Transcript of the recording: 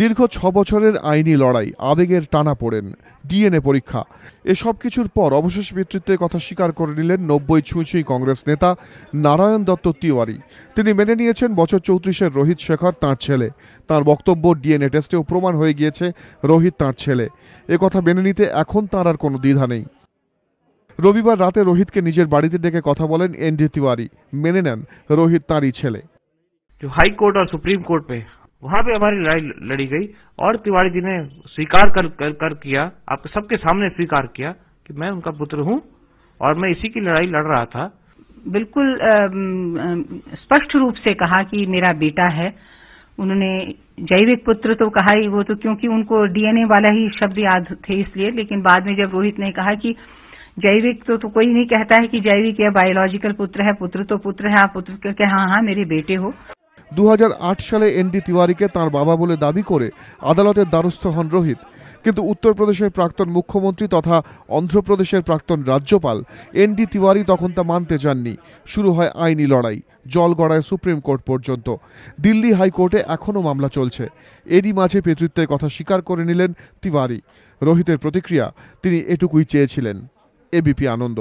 দীর্ঘ ছ বছরের আইনি লড়াই আবেগের টানা পড়েন ডিএনএ পরীক্ষা এসব কিছুর পর অবশেষ নেতৃত্বের কথা স্বীকার করে নিলেন নব্বই ছুঁই কংগ্রেস নেতা নারায়ণ দত্ত তিওয়ারি তিনি মেনে নিয়েছেন বছর চৌত্রিশের রোহিত শেখর তাঁর ছেলে তার বক্তব্য ডিএনএ টেস্টেও প্রমাণ হয়ে গিয়েছে রোহিত তাঁর ছেলে কথা মেনে নিতে এখন তাঁর আর কোনো দ্বিধা নেই রবিবার রাতে রোহিতকে নিজের বাড়িতে ডেকে কথা বলেন এনডি তিওয়ারি মেনে নেন রোহিত তাঁরই ছেলে আর সুপ্রিম কোর্ট পে वहां पे हमारी लड़ाई लड़ी गई और तिवारी जी ने स्वीकार कर कर, कर किया आप सबके सामने स्वीकार किया कि मैं उनका पुत्र हूं और मैं इसी की लड़ाई लड़ रहा था बिल्कुल स्पष्ट रूप से कहा कि मेरा बेटा है उन्होंने जैविक पुत्र तो कहा ही वो तो क्योंकि उनको डीएनए वाला ही शब्द याद थे इसलिए लेकिन बाद में जब रोहित ने कहा कि जैविक तो, तो कोई नहीं कहता है कि जैविक या बायोलॉजिकल पुत्र है पुत्र तो पुत्र है आप पुत्र के हाँ हाँ मेरे बेटे हो দু সালে এনডি তিওয়ারিকে তার বাবা বলে দাবি করে আদালতের দ্বারস্থ হন রোহিত কিন্তু উত্তরপ্রদেশের প্রাক্তন মুখ্যমন্ত্রী তথা অন্ধ্রপ্রদেশের প্রাক্তন রাজ্যপাল এনডি তিওয়ারি তখন তা মানতে চাননি শুরু হয় আইনি লড়াই জল গড়ায় সুপ্রিম কোর্ট পর্যন্ত দিল্লি হাইকোর্টে এখনও মামলা চলছে এরই মাঝে পেতৃত্বের কথা স্বীকার করে নিলেন তিওয়ারি রোহিতের প্রতিক্রিয়া তিনি এটুকুই চেয়েছিলেন এবিপি আনন্দ